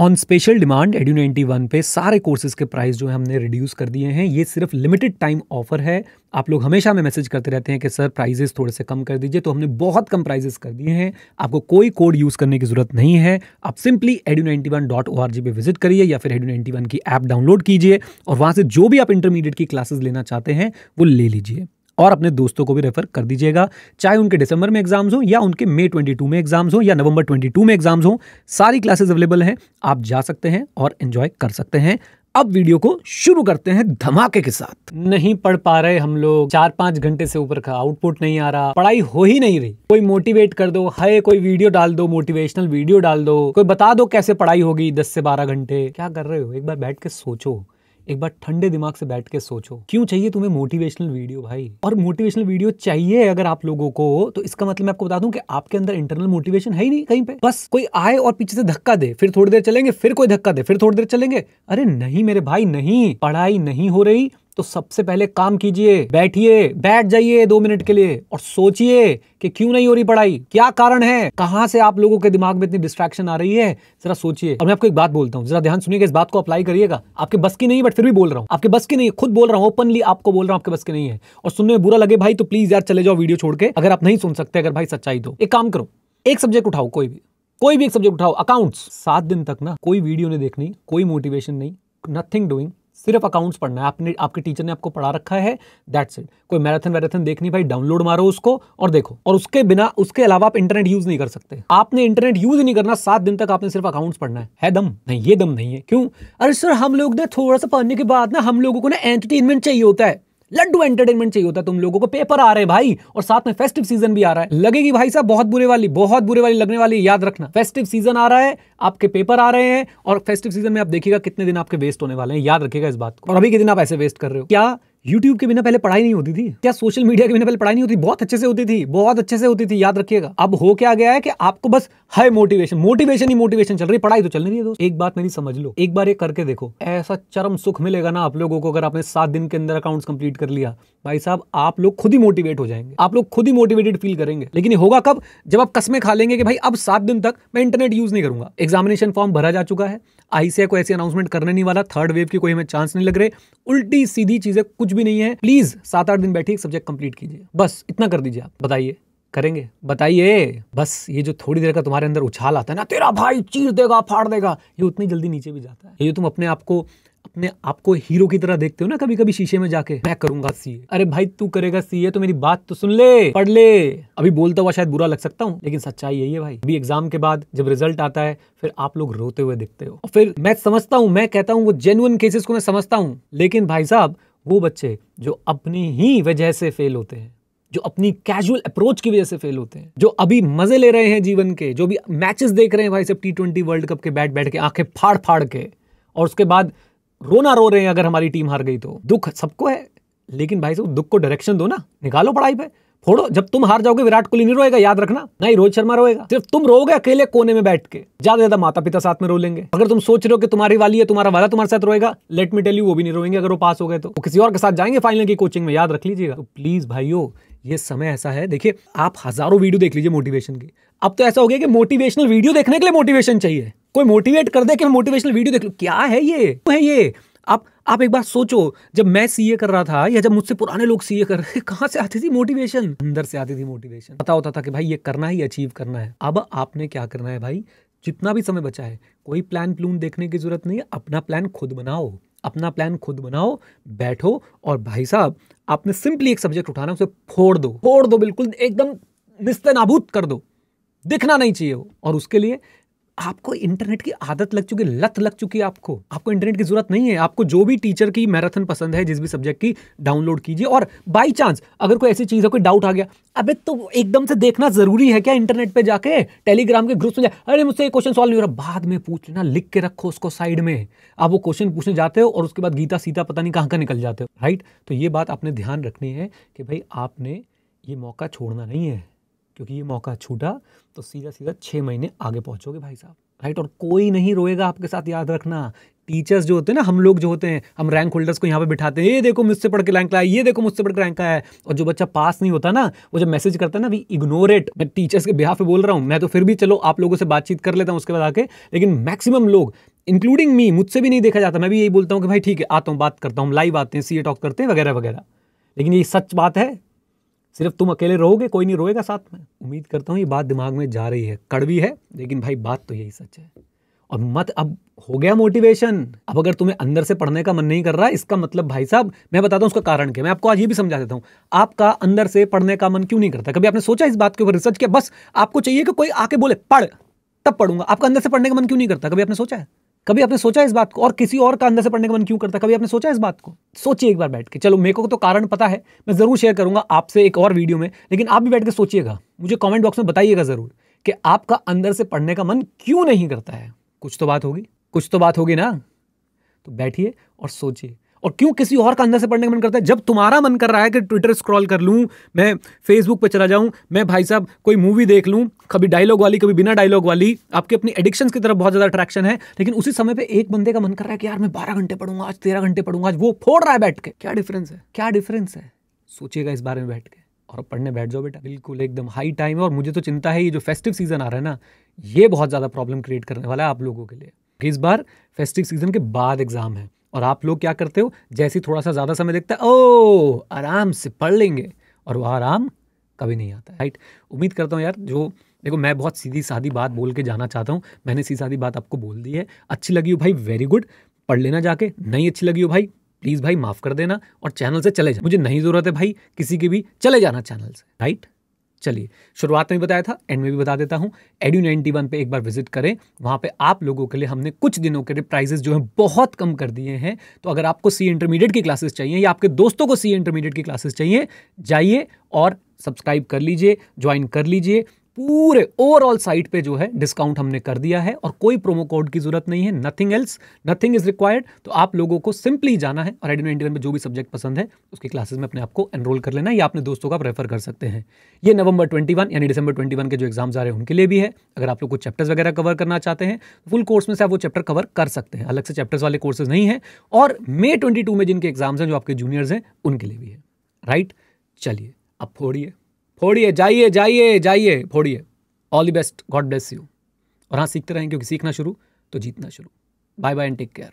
On special demand Edu ninety one पे सारे courses के प्राइस जो है हमने रिड्यूस कर दिए हैं ये सिर्फ लिमिटेड टाइम ऑफर है आप लोग हमेशा हमें मैसेज करते रहते हैं कि सर प्राइजेस थोड़े से कम कर दीजिए तो हमने बहुत कम प्राइजेस कर दिए हैं आपको कोई कोड यूज़ करने की ज़रूरत नहीं है आप simply Edu ninety one dot O R G पर विजिट करिए या फिर एडू नाइन्टी वन की ऐप डाउनलोड कीजिए और वहाँ से जो भी आप इंटरमीडिएट की क्लासेज लेना चाहते हैं वो ले लीजिए और अपने दोस्तों को भी रेफर कर दीजिएगा चाहे उनके दिसंबर में एग्जाम्स हो या उनके मई 22 में एग्जाम्स हो या नवंबर 22 में एग्जाम्स हो सारी क्लासेस अवेलेबल हैं आप जा सकते हैं और एंजॉय कर सकते हैं अब वीडियो को शुरू करते हैं धमाके के साथ नहीं पढ़ पा रहे हम लोग चार पांच घंटे से ऊपर का आउटपुट नहीं आ रहा पढ़ाई हो ही नहीं रही कोई मोटिवेट कर दो हाय कोई वीडियो डाल दो मोटिवेशनल वीडियो डाल दो कोई बता दो कैसे पढ़ाई होगी दस से बारह घंटे क्या कर रहे हो एक बार बैठ के सोचो एक बार ठंडे दिमाग से बैठ के सोचो क्यों चाहिए तुम्हें मोटिवेशनल वीडियो भाई और मोटिवेशनल वीडियो चाहिए अगर आप लोगों को तो इसका मतलब मैं आपको बता दूं कि आपके अंदर इंटरनल मोटिवेशन है ही नहीं कहीं पे बस कोई आए और पीछे से धक्का दे फिर थोड़ी देर चलेंगे फिर कोई धक्का दे फिर थोड़ी देर चलेंगे अरे नहीं मेरे भाई नहीं पढ़ाई नहीं हो रही तो सबसे पहले काम कीजिए बैठिए बैठ जाइए दो मिनट के लिए और सोचिए कि क्यों नहीं हो रही पढ़ाई क्या कारण है कहां से आप लोगों के दिमाग में इतनी डिस्ट्रैक्शन आ रही है जरा सोचिए और मैं आपको एक बात बोलता हूँ जरा ध्यान सुनिएगा इस बात को अप्लाई करिएगा आपके बस की नहीं बट फिर भी बोल रहा हूँ आपके बस की नहीं खुद बोल रहा हूँ ओपनली आपको बोल रहा हूँ आपके बस की नहीं है और सुनने में बुरा लगे भाई तो प्लीज यार चले जाओ वीडियो छोड़ के अगर आप नहीं सुन सकते अगर भाई सच्चाई दो तो। एक काम करो एक सब्जेक्ट उठाओ कोई भी कोई भी एक सब्जेक्ट उठाओ अकाउंट्स सात दिन तक ना कोई वीडियो नहीं देखनी कोई मोटिवेशन नहीं नथिंग डूइंग सिर्फ अकाउंट्स पढ़ना है आपने आपके टीचर ने आपको पढ़ा रखा है दैट्स इट कोई मैराथन वैराथन देखनी भाई डाउनलोड मारो उसको और देखो और उसके बिना उसके अलावा आप इंटरनेट यूज नहीं कर सकते आपने इंटरनेट यूज नहीं करना सात दिन तक आपने सिर्फ अकाउंट्स पढ़ना है, है दम नहीं ये दम नहीं है क्यों अरे सर हम लोग ने थोड़ा सा पढ़ने के बाद ना हम लोगों को ना एंटरटेनमेंट चाहिए होता है लड्डू एंटरटेनमेंट चाहिए होता है तुम लोगों को पेपर आ रहे हैं भाई और साथ में फेस्टिव सीजन भी आ रहा है लगेगी भाई साहब बहुत बुरे वाली बहुत बुरे वाली लगने वाली याद रखना फेस्टिव सीजन आ रहा है आपके पेपर आ रहे हैं और फेस्टिव सीजन में आप देखिएगा कितने दिन आपके वेस्ट होने वाले हैं याद रखेगा इस बात को और अभी के दिन आप ऐसे वेस्ट कर रहे हो क्या यूट्यूब के बिना पहले पढ़ाई नहीं होती थी क्या सोशल मीडिया के बिना पहले पढ़ाई नहीं होती बहुत अच्छे से होती थी बहुत अच्छे से होती थी याद रखिएगा अब हो क्या गया है कि आपको बस है मोटिवेशन मोटिवेशन ही मोटिवेशन चल रही पढ़ाई तो चल रही है दोस्त एक बात मेरी समझ लो एक बार ये करके देखो ऐसा चरम सुख मिलेगा ना आप लोगों को अगर आपने सात दिन के अंदर अकाउंट्स कंप्लीट कर लिया भाई साहब आप लोग खुद ही मोटिवेट हो जाएंगे आप लोग खुद ही मोटिवेटेड फील करेंगे लेकिन ये होगा कब जब आप कस्में खा लेंगे कि भाई अब सात दिन तक मैं इंटरनेट यूज़ नहीं करूंगा एग्जामिनेशन फॉर्म भरा जा चुका है आईसीआई को ऐसी अनाउंसमेंट करने नहीं वाला थर्ड वेव की कोई हमें चांस नहीं लग रहे उल्टी सीधी चीज़ें कुछ भी नहीं है प्लीज़ सात आठ दिन बैठिए सब्जेक्ट कंप्लीट कीजिए बस इतना कर दीजिए आप बताइए करेंगे बताइए बस ये जो थोड़ी देर का तुम्हारे अंदर उछाल आता है ना तेरा भाई चीर देगा फाड़ देगा ये उतनी जल्दी नीचे भी जाता है ये तुम अपने आप को अपने आप को हीरो की तरह देखते हो ना कभी कभी शीशे में जाके मैं करूंगा सी अरे भाई तू करेगा सी तो मेरी बात तो सुन ले पढ़ ले अभी बोलता हुआ शायद बुरा लग सकता हूँ लेकिन सच्चाई यही है भाई अभी एग्जाम के बाद जब रिजल्ट आता है फिर आप लोग रोते हुए दिखते हो और फिर मैं समझता हूँ मैं कहता हूँ वो जेनुअन केसेस को मैं समझता हूँ लेकिन भाई साहब वो बच्चे जो अपनी ही वजह से फेल होते हैं जो अपनी कैजुअल अप्रोच की वजह से फेल होते हैं जो अभी मजे ले रहे हैं जीवन के जो भी मैचेस देख रहे हैं भाई सब टी ट्वेंटी वर्ल्ड कप के बैठ बैठ के आंखें फाड़ फाड़ के और उसके बाद रोना रो रहे हैं अगर हमारी टीम हार गई तो दुख सबको है लेकिन भाई साहब दुख को डायरेक्शन दो ना निकालो पढ़ाई पे फोड़ो जब तुम हार जाओगे विराट कोहली नहीं रोएगा याद रखना नहीं रोहित शर्मा रोएगा सिर्फ तुम रोगे अकेले कोने में बैठ के ज्यादा ज्यादा माता पिता साथ में रो लेंगे अगर तुम सोच रहे हो कि तुम्हारी वाली है तुम्हारा वाला तुम्हारे साथ रोएगा लेट मी टेल यू वो भी नहीं रोएंगे अगर वो पास हो गए तो वो किसी और के साथ जाएंगे फाइनल की कोचिंग में याद रख लीजिएगा तो प्लीज भाईयो ये समय ऐसा है देखिए आप हजारों वीडियो देख लीजिए मोटिवेशन की अब तो ऐसा हो गया कि मोटिवेशनल वीडियो देखने के लिए मोटिवेशन चाहिए कोई मोटिवेट कर दे कि मोटिवेशनल वीडियो देख लूँ क्या है ये है ये आप आप एक बार सोचो जब मैं सीए कर रहा था या जब मुझसे पुराने लोग सीए कर रहे कहाँ से आती थी मोटिवेशन अंदर से आती थी मोटिवेशन पता होता था कि भाई ये करना ही अचीव करना है अब आपने क्या करना है भाई जितना भी समय बचा है कोई प्लान प्लून देखने की जरूरत नहीं है अपना प्लान खुद बनाओ अपना प्लान खुद बनाओ बैठो और भाई साहब आपने सिंपली एक सब्जेक्ट उठाना उसे फोड़ दो फोड़ दो बिल्कुल एकदम निस्तनाबूत कर दो दिखना नहीं चाहिए वो और उसके लिए आपको इंटरनेट की आदत लग चुकी है लत लग चुकी है आपको आपको इंटरनेट की जरूरत नहीं है आपको जो भी टीचर की मैराथन पसंद है जिस भी सब्जेक्ट की डाउनलोड कीजिए और बाय चांस अगर कोई ऐसी चीज़ है कोई डाउट आ गया अबे तो एकदम से देखना जरूरी है क्या इंटरनेट पे जाके टेलीग्राम के ग्रुप्स में जाए अरे मुझसे क्वेश्चन सॉल्व नहीं हो रहा बाद में पूछ लेना लिख के रखो उसको साइड में आप वो क्वेश्चन पूछने जाते हो और उसके बाद गीता सीता पता नहीं कहाँ का निकल जाते हो राइट तो ये बात आपने ध्यान रखनी है कि भाई आपने ये मौका छोड़ना नहीं है क्योंकि ये मौका छूटा तो सीधा सीधा छः महीने आगे पहुँचोगे भाई साहब राइट और कोई नहीं रोएगा आपके साथ याद रखना टीचर्स जो होते हैं ना हम लोग जो होते हैं हम रैंक होल्डर्स को यहाँ पे बिठाते हैं ये देखो मुझसे पढ़ के रैंक आया ये देखो मुझसे पढ़ के रैंक आया और जो बच्चा पास नहीं होता ना वो जब मैसेज करता है ना वी इग्नोर इट मैं टीचर्स के बिहाफ पे बोल रहा हूँ मैं तो फिर भी चलो आप लोगों से बातचीत कर लेता हूँ उसके बाद आके लेकिन मैक्सिमम लोग इंक्लूडिंग मी मुझसे भी नहीं देखा जाता मैं भी यही बोलता हूँ कि भाई ठीक है आता हूँ बात करता हूँ लाइव आते हैं सी टॉक करते हैं वगैरह वगैरह लेकिन ये सच बात है सिर्फ तुम अकेले रहोगे कोई नहीं रोएगा साथ में उम्मीद करता हूँ ये बात दिमाग में जा रही है कड़वी है लेकिन भाई बात तो यही सच है और मत अब हो गया मोटिवेशन अब अगर तुम्हें अंदर से पढ़ने का मन नहीं कर रहा इसका मतलब भाई साहब मैं बताता हूँ उसका कारण क्या मैं आपको आज ये भी समझा देता हूँ आपका अंदर से पढ़ने का मन क्यों नहीं करता कभी आपने सोचा इस बात के ऊपर रिसर्च किया बस आपको चाहिए कि कोई आके बोले पढ़ तब पढ़ूंगा आपका अंदर से पढ़ने का मन क्यों नहीं करता कभी आपने सोचा है कभी आपने सोचा इस बात को और किसी और का अंदर से पढ़ने का मन क्यों करता है कभी आपने सोचा इस बात को सोचिए एक बार बैठ के चलो मेरे को तो कारण पता है मैं ज़रूर शेयर करूंगा आपसे एक और वीडियो में लेकिन आप भी बैठ के सोचिएगा मुझे कॉमेंट बॉक्स में बताइएगा ज़रूर कि आपका अंदर से पढ़ने का मन क्यों नहीं करता है कुछ तो बात होगी कुछ तो बात होगी ना तो बैठिए और सोचिए और क्यों किसी और का अंदर से पढ़ने का मन करता है जब तुम्हारा मन कर रहा है कि ट्विटर स्क्रॉल कर लूँ मैं फेसबुक पर चला जाऊँ मैं भाई साहब कोई मूवी देख लूँ कभी डायलॉग वाली कभी बिना डायलॉग वाली आपकी अपनी एडिक्शन की तरफ बहुत ज़्यादा अट्रैक्शन है लेकिन उसी समय पर एक बंदे का मन कर रहा है कि यार मैं बारह घंटे पढ़ूंगा आज तेरह घंटे पढ़ूंगा आज वो फोड़ रहा है बैठ के क्या डिफरेंस है क्या डिफरेंस है सोचिएगा इस बारे में बैठ के और पढ़ने बैठ जाओ बेटा बिल्कुल एकदम हाई टाइम है और मुझे तो चिंता है ये जो फेस्टिव सीजन आ रहा है ना ये बहुत ज़्यादा प्रॉब्लम क्रिएट करने वाला है आप लोगों के लिए इस बार फेस्टिव सीजन के बाद एग्जाम है और आप लोग क्या करते हो जैसे थोड़ा सा ज़्यादा समय देखता है ओ आराम से पढ़ लेंगे और वह आराम कभी नहीं आता राइट उम्मीद करता हूँ यार जो देखो मैं बहुत सीधी सादी बात बोल के जाना चाहता हूँ मैंने सीधी सादी बात आपको बोल दी है अच्छी लगी हो भाई वेरी गुड पढ़ लेना जाके नहीं अच्छी लगी हो भाई प्लीज़ भाई माफ़ कर देना और चैनल से चले जाओ मुझे नहीं ज़रूरत है भाई किसी की भी चले जाना चैनल से राइट चलिए शुरुआत में भी बताया था एंड में भी बता देता हूँ यू नाइनटी वन पर एक बार विजिट करें वहाँ पे आप लोगों के लिए हमने कुछ दिनों के लिए प्राइजेस जो हैं बहुत कम कर दिए हैं तो अगर आपको सी इंटरमीडिएट की क्लासेस चाहिए या आपके दोस्तों को सी इंटरमीडिएट की क्लासेस चाहिए जाइए और सब्सक्राइब कर लीजिए ज्वाइन कर लीजिए पूरे ओवरऑल साइट पे जो है डिस्काउंट हमने कर दिया है और कोई प्रोमो कोड की जरूरत नहीं है nothing else nothing is required तो आप लोगों को सिंपली जाना है और एडमिन इंडियन में जो भी सब्जेक्ट पसंद है उसकी क्लासेस में अपने आपको एनरोल कर लेना है या अपने दोस्तों का प्रेफर कर सकते हैं ये नवंबर ट्वेंटी यानी डिसंबर ट्वेंटी के जो एग्जाम्स आ रहे हैं उनके लिए भी है अगर आप लोग कुछ चैप्टर्स वगैरह कवर करना चाहते हैं तो फुल कोर्स में से आप वो चैप्टर कवर कर सकते हैं अलग से चैप्टर्स वाले कोर्सेज नहीं है और मे ट्वेंटी में जिनके एग्जाम्स हैं जो आपके जूनियर्स हैं उनके लिए भी है राइट चलिए अब फोड़िए फोड़िए जाइए जाइए जाइए फोड़िए all the best God bless you और हाँ सीखते रहें क्योंकि सीखना शुरू तो जीतना शुरू bye bye and take care